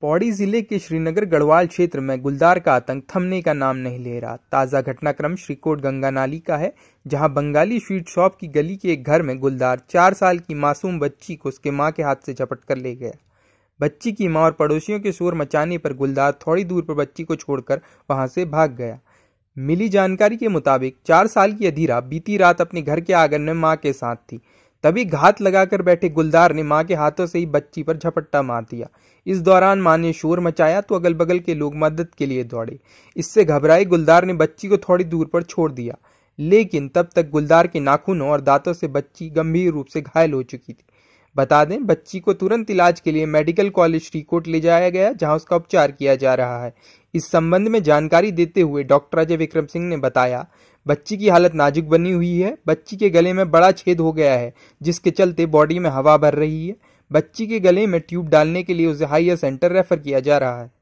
पौड़ी जिले के श्रीनगर गढ़वाल क्षेत्र में गुलदार का आतंक थमने का नाम नहीं ले रहा ताज़ा घटनाक्रम श्रीकोट गंगा नाली का है जहां बंगाली स्वीट शॉप की गली के एक घर में गुलदार चार साल की मासूम बच्ची को उसके मां के हाथ से झपट कर ले गया बच्ची की मां और पड़ोसियों के शोर मचाने पर गुलदार थोड़ी दूर पर बच्ची को छोड़कर वहां से भाग गया मिली जानकारी के मुताबिक चार साल की अधीरा बीती रात अपने घर के आंगन में माँ के साथ थी तभी घात लगाकर बैठे गुलदार ने मां के हाथों से ही बच्ची पर झपट्टा मार दिया इस दौरान मां ने शोर मचाया तो अगल बगल के लोग मदद के लिए दौड़े इससे घबराए गुलदार ने बच्ची को थोड़ी दूर पर छोड़ दिया लेकिन तब तक गुलदार के नाखूनों और दांतों से बच्ची गंभीर रूप से घायल हो चुकी थी बता दें बच्ची को तुरंत इलाज के लिए मेडिकल कॉलेज श्रीकोट ले जाया गया जहां उसका उपचार किया जा रहा है इस संबंध में जानकारी देते हुए डॉक्टर अजय विक्रम सिंह ने बताया बच्ची की हालत नाजुक बनी हुई है बच्ची के गले में बड़ा छेद हो गया है जिसके चलते बॉडी में हवा भर रही है बच्ची के गले में ट्यूब डालने के लिए उसे हाइयर सेंटर रेफर किया जा रहा है